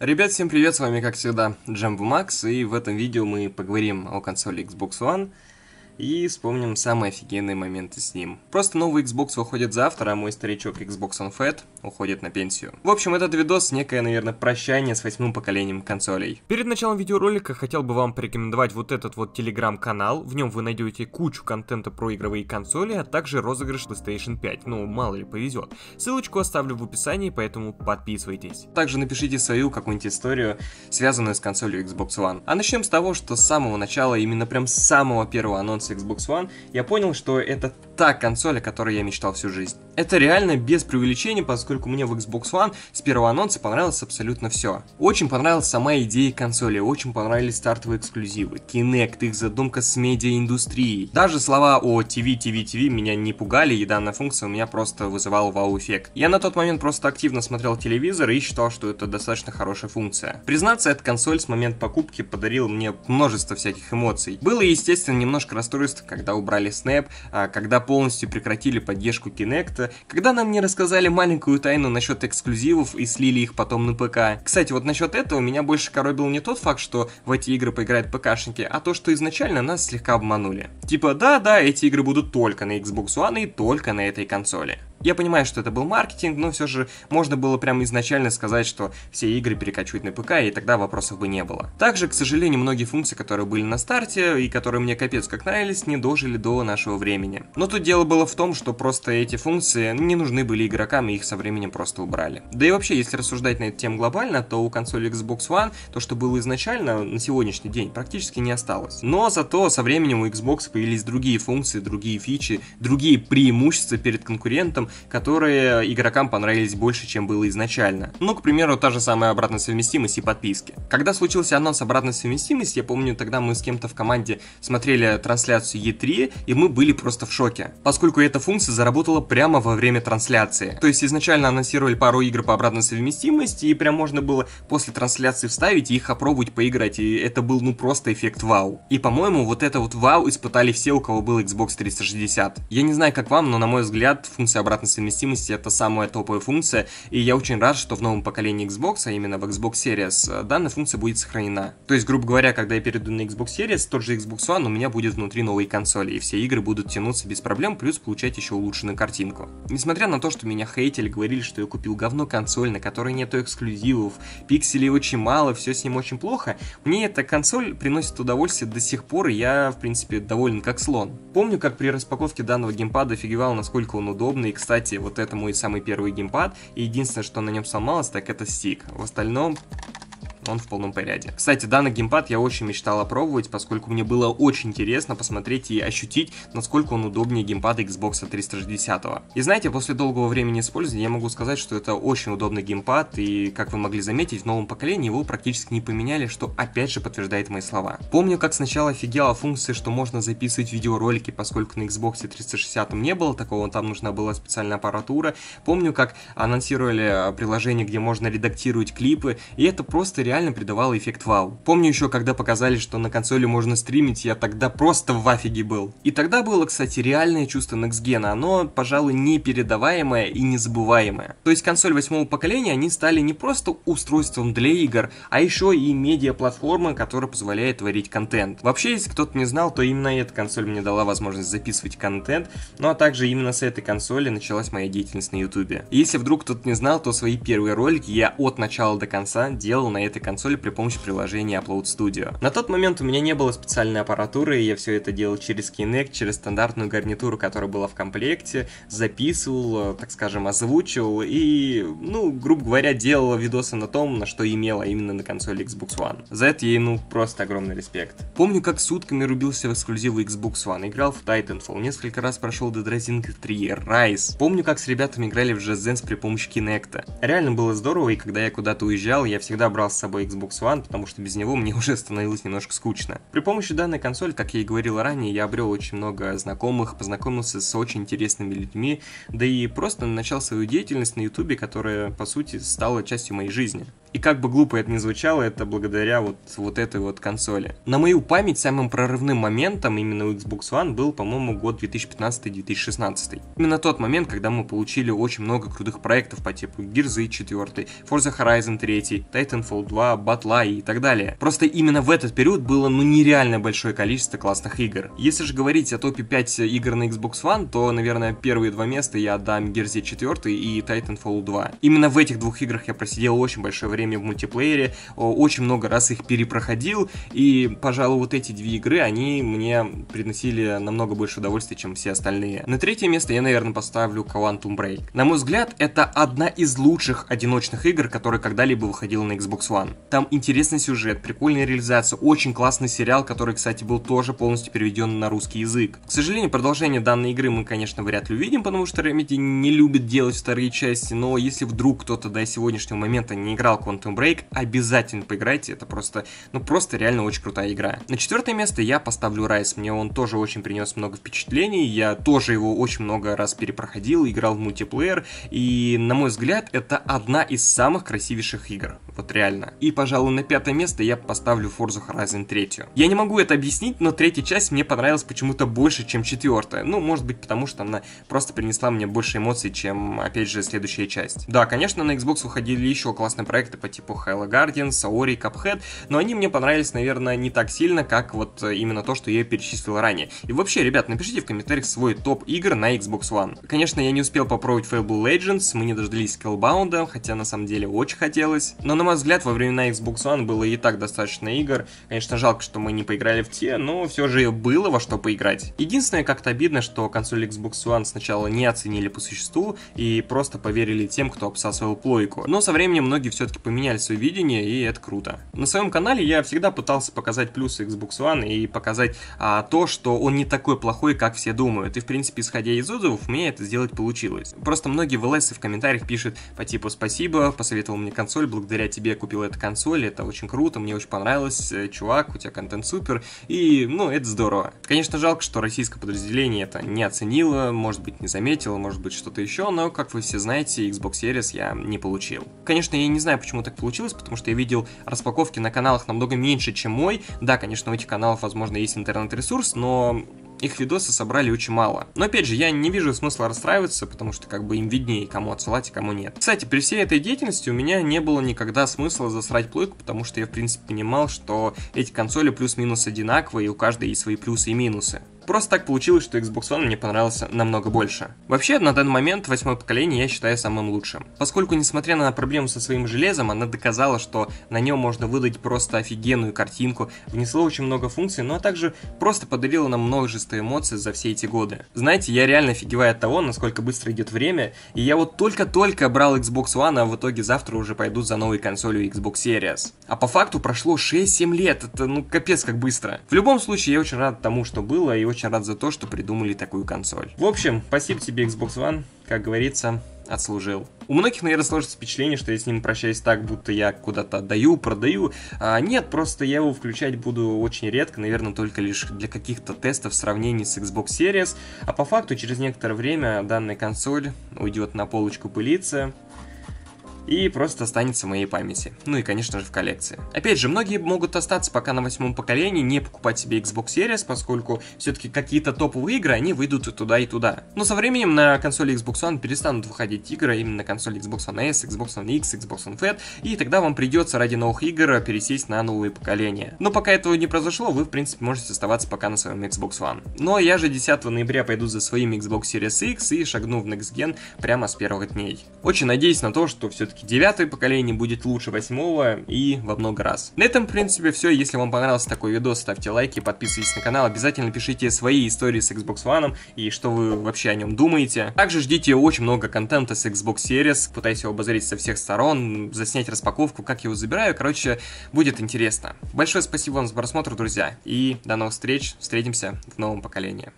Ребят, всем привет, с вами как всегда Джамбу Макс, и в этом видео мы поговорим о консоли Xbox One, и вспомним самые офигенные моменты с ним. Просто новый Xbox выходит завтра, а мой старичок Xbox on Fat уходит на пенсию. В общем, этот видос некое, наверное, прощание с восьмым поколением консолей. Перед началом видеоролика хотел бы вам порекомендовать вот этот вот телеграм-канал, в нем вы найдете кучу контента про игровые консоли, а также розыгрыш PlayStation 5, ну мало ли повезет. Ссылочку оставлю в описании, поэтому подписывайтесь. Также напишите свою какую-нибудь историю, связанную с консолью Xbox One. А начнем с того, что с самого начала, именно прям с самого первого анонса с Xbox One, я понял, что это та консоль, о которой я мечтал всю жизнь. Это реально без преувеличения, поскольку мне в Xbox One с первого анонса понравилось абсолютно все. Очень понравилась сама идея консоли, очень понравились стартовые эксклюзивы, Kinect, их задумка с медиаиндустрией. Даже слова о TV, TV, TV меня не пугали, и данная функция у меня просто вызывала вау-эффект. Я на тот момент просто активно смотрел телевизор и считал, что это достаточно хорошая функция. Признаться, эта консоль с момента покупки подарила мне множество всяких эмоций. Было, естественно, немножко расстроено Altruist, когда убрали Snap, а, когда полностью прекратили поддержку Kinect, когда нам не рассказали маленькую тайну насчет эксклюзивов и слили их потом на ПК. Кстати, вот насчет этого меня больше коробил не тот факт, что в эти игры поиграют ПКшники, а то, что изначально нас слегка обманули. Типа, да-да, эти игры будут только на Xbox One и только на этой консоли. Я понимаю, что это был маркетинг, но все же можно было прямо изначально сказать, что все игры перекочуют на ПК, и тогда вопросов бы не было. Также, к сожалению, многие функции, которые были на старте и которые мне капец как нравились, не дожили до нашего времени. Но тут дело было в том, что просто эти функции не нужны были игрокам, и их со временем просто убрали. Да и вообще, если рассуждать на эту тему глобально, то у консоли Xbox One то, что было изначально на сегодняшний день, практически не осталось. Но зато со временем у Xbox появились другие функции, другие фичи, другие преимущества перед конкурентом, которые игрокам понравились больше, чем было изначально. Ну, к примеру, та же самая обратная совместимость и подписки. Когда случился анонс обратной совместимости, я помню, тогда мы с кем-то в команде смотрели трансляцию E3, и мы были просто в шоке, поскольку эта функция заработала прямо во время трансляции. То есть изначально анонсировали пару игр по обратной совместимости, и прям можно было после трансляции вставить и их опробовать поиграть, и это был ну просто эффект вау. И по-моему, вот это вот вау испытали все, у кого был Xbox 360. Я не знаю, как вам, но на мой взгляд, функция обратной обратной совместимости это самая топовая функция, и я очень рад, что в новом поколении Xbox, а именно в Xbox Series, э, данная функция будет сохранена. То есть, грубо говоря, когда я перейду на Xbox Series, тот же Xbox One у меня будет внутри новой консоли, и все игры будут тянуться без проблем, плюс получать еще улучшенную картинку. Несмотря на то, что меня хейтили, говорили, что я купил говно консоль, на которой нету эксклюзивов, пикселей очень мало, все с ним очень плохо, мне эта консоль приносит удовольствие до сих пор, и я, в принципе, доволен как слон. Помню, как при распаковке данного геймпада офигевал, насколько он удобный, и, кстати, вот это мой самый первый геймпад, и единственное, что на нем сломалось, так это стик. В остальном он в полном порядке. Кстати, данный геймпад я очень мечтал опробовать, поскольку мне было очень интересно посмотреть и ощутить, насколько он удобнее геймпада Xbox 360. И знаете, после долгого времени использования я могу сказать, что это очень удобный геймпад, и, как вы могли заметить, в новом поколении его практически не поменяли, что опять же подтверждает мои слова. Помню, как сначала офигела функции, что можно записывать видеоролики, поскольку на Xbox 360 не было такого, там нужна была специальная аппаратура. Помню, как анонсировали а, приложение, где можно редактировать клипы, и это просто реально реально придавало эффект вау. Помню еще, когда показали, что на консоли можно стримить, я тогда просто в афиге был. И тогда было, кстати, реальное чувство Нексгена, оно, пожалуй, непередаваемое и незабываемое. То есть консоль восьмого поколения, они стали не просто устройством для игр, а еще и медиаплатформа, которая позволяет творить контент. Вообще, если кто-то не знал, то именно эта консоль мне дала возможность записывать контент, ну а также именно с этой консоли началась моя деятельность на ютубе. Если вдруг кто-то не знал, то свои первые ролики я от начала до конца делал на этой консоли консоли при помощи приложения Upload Studio. На тот момент у меня не было специальной аппаратуры, и я все это делал через Kinect, через стандартную гарнитуру, которая была в комплекте, записывал, э, так скажем, озвучивал и, ну, грубо говоря, делал видосы на том, на что имела, именно на консоли Xbox One. За это ей, ну, просто огромный респект. Помню, как сутками рубился в эксклюзивы Xbox One, играл в Titanfall, несколько раз прошел Dead Rising 3, Rise. Помню, как с ребятами играли в Just Dance при помощи Kinect. Реально было здорово, и когда я куда-то уезжал, я всегда брал с собой собой Xbox One, потому что без него мне уже становилось немножко скучно. При помощи данной консоли, как я и говорил ранее, я обрел очень много знакомых, познакомился с очень интересными людьми, да и просто начал свою деятельность на YouTube, которая, по сути, стала частью моей жизни. И как бы глупо это ни звучало, это благодаря вот, вот этой вот консоли. На мою память самым прорывным моментом именно у Xbox One был, по-моему, год 2015-2016. Именно тот момент, когда мы получили очень много крутых проектов по типу Gears 4, Forza Horizon 3, Titanfall 2, Battle и так далее. Просто именно в этот период было ну нереально большое количество классных игр. Если же говорить о топе 5 игр на Xbox One, то, наверное, первые два места я отдам Gears 4 и Titanfall 2. Именно в этих двух играх я просидел очень большое время приключениями в мультиплеере, очень много раз их перепроходил, и, пожалуй, вот эти две игры, они мне приносили намного больше удовольствия, чем все остальные. На третье место я, наверное, поставлю Quantum Break. На мой взгляд, это одна из лучших одиночных игр, которые когда-либо выходила на Xbox One. Там интересный сюжет, прикольная реализация, очень классный сериал, который, кстати, был тоже полностью переведен на русский язык. К сожалению, продолжение данной игры мы, конечно, вряд ли увидим, потому что Remedy не любит делать вторые части, но если вдруг кто-то до сегодняшнего момента не играл Quantum Break. Обязательно поиграйте, это просто, ну просто реально очень крутая игра. На четвертое место я поставлю Райс. Мне он тоже очень принес много впечатлений. Я тоже его очень много раз перепроходил, играл в мультиплеер. И, на мой взгляд, это одна из самых красивейших игр. Вот реально. И, пожалуй, на пятое место я поставлю Forza Horizon 3. Я не могу это объяснить, но третья часть мне понравилась почему-то больше, чем четвертая. Ну, может быть, потому что она просто принесла мне больше эмоций, чем, опять же, следующая часть. Да, конечно, на Xbox выходили еще классные проекты по типу Halo Guardian, Saori, Cuphead, но они мне понравились, наверное, не так сильно, как вот э, именно то, что я перечислил ранее. И вообще, ребят, напишите в комментариях свой топ игр на Xbox One. Конечно, я не успел попробовать Fable Legends, мы не дождались Scalebound, хотя на самом деле очень хотелось. Но на мой взгляд, во времена Xbox One было и так достаточно игр. Конечно, жалко, что мы не поиграли в те, но все же было во что поиграть. Единственное, как-то обидно, что консоль Xbox One сначала не оценили по существу и просто поверили тем, кто обсасывал плойку. Но со временем многие все-таки поменяли свое видение, и это круто. На своем канале я всегда пытался показать плюсы Xbox One и показать а, то, что он не такой плохой, как все думают. И, в принципе, исходя из отзывов, мне это сделать получилось. Просто многие в в комментариях пишут по типу «Спасибо, посоветовал мне консоль, благодаря тебе тебе купил эту консоль, это очень круто, мне очень понравилось, э, чувак, у тебя контент супер, и, ну, это здорово. Конечно, жалко, что российское подразделение это не оценило, может быть, не заметило, может быть, что-то еще, но, как вы все знаете, Xbox Series я не получил. Конечно, я не знаю, почему так получилось, потому что я видел распаковки на каналах намного меньше, чем мой. Да, конечно, у этих каналов, возможно, есть интернет-ресурс, но их видосы собрали очень мало. Но опять же, я не вижу смысла расстраиваться, потому что как бы им виднее, кому отсылать и а кому нет. Кстати, при всей этой деятельности у меня не было никогда смысла засрать плойку, потому что я в принципе понимал, что эти консоли плюс-минус одинаковые, и у каждой есть свои плюсы и минусы. Просто так получилось, что Xbox One мне понравился намного больше. Вообще, на данный момент восьмое поколение я считаю самым лучшим. Поскольку, несмотря на проблему со своим железом, она доказала, что на нем можно выдать просто офигенную картинку, внесло очень много функций, ну а также просто подарила нам множество эмоций за все эти годы. Знаете, я реально офигеваю от того, насколько быстро идет время, и я вот только-только брал Xbox One, а в итоге завтра уже пойду за новой консолью Xbox Series. А по факту прошло 6-7 лет, это ну капец как быстро. В любом случае, я очень рад тому, что было, и очень очень рад за то, что придумали такую консоль. В общем, спасибо тебе, Xbox One. Как говорится, отслужил. У многих, наверное, сложится впечатление, что я с ним прощаюсь так, будто я куда-то отдаю, продаю. А, нет, просто я его включать буду очень редко, наверное, только лишь для каких-то тестов в сравнении с Xbox Series. А по факту через некоторое время данная консоль уйдет на полочку пылиться, и просто останется в моей памяти. Ну и, конечно же, в коллекции. Опять же, многие могут остаться пока на восьмом поколении, не покупать себе Xbox Series, поскольку все-таки какие-то топовые игры, они выйдут и туда, и туда. Но со временем на консоли Xbox One перестанут выходить игры именно на консоли Xbox One S, Xbox One X, Xbox One Fat, и тогда вам придется ради новых игр пересесть на новые поколения. Но пока этого не произошло, вы, в принципе, можете оставаться пока на своем Xbox One. Но я же 10 ноября пойду за своим Xbox Series X и шагну в Next Gen прямо с первых дней. Очень надеюсь на то, что все-таки поддержки. Девятое поколение будет лучше восьмого и во много раз. На этом, в принципе, все. Если вам понравился такой видос, ставьте лайки, подписывайтесь на канал, обязательно пишите свои истории с Xbox One и что вы вообще о нем думаете. Также ждите очень много контента с Xbox Series, пытаюсь его обозреть со всех сторон, заснять распаковку, как я его забираю, короче, будет интересно. Большое спасибо вам за просмотр, друзья, и до новых встреч, встретимся в новом поколении.